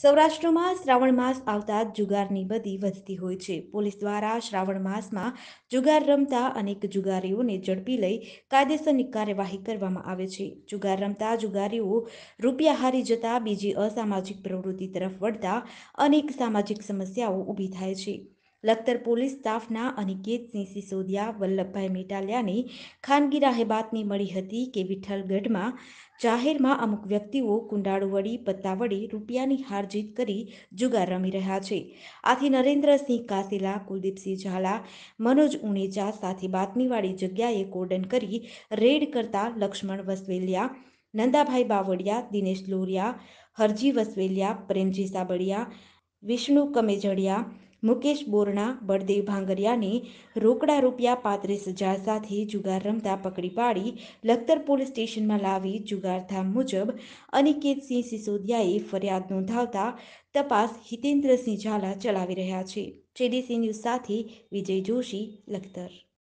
સૌરાષ્ટ્રમાં શ્રાવણ માસ આવતા જુગારની બધી વધતી હોય છે પોલીસ દ્વારા શ્રાવણ માસમાં જુગાર રમતા અનેક જુગારીઓને ઝડપી લઈ કાયદેસરની કાર્યવાહી કરવામાં આવે છે જુગાર રમતા જુગારીઓ રૂપિયા હારી જતા બીજી અસામાજિક પ્રવૃત્તિ તરફ વળતા અનેક સામાજિક સમસ્યાઓ ઊભી થાય છે લખતર પોલીસ સ્ટાફના અનિકેતસિંહ સિસોદિયા વલ્લભભાઈ મેટાલિયાની ખાનગી રાહેબાતની મળી હતી કે વિઠ્ઠલગઢમાં જાહેરમાં અમુક વ્યક્તિઓ કુંડાળુ વડી પત્તા વળી રૂપિયાની હારજીત કરી જુગાર રમી રહ્યા છે આથી નરેન્દ્રસિંહ કાસેલા કુલદીપસિંહ ઝાલા મનોજ ઉણેજા સાથે બાતમીવાળી જગ્યાએ કોર્ડન કરી રેડ કરતા લક્ષ્મણ વસવેલિયા નંદાભાઈ બાવળિયા દિનેશ લોરિયા હરજી વસવેલિયા પ્રેમજી સાબળિયા વિષ્ણુ કમેજડિયા મુકેશ બોરણા બળદેવ ભાંગરિયાને રોકડા રૂપિયા પાંત્રીસ હજાર સાથે જુગાર રમતા પકડી પાડી લખતર પોલીસ સ્ટેશનમાં લાવી જુગારધામ મુજબ અનિકેતસિંહ સિસોદિયાએ ફરિયાદ નોંધાવતા તપાસ હિતેન્દ્રસિંહ ઝાલા ચલાવી રહ્યા છે જેડીસી ન્યૂઝ સાથે વિજય જોશી લખતર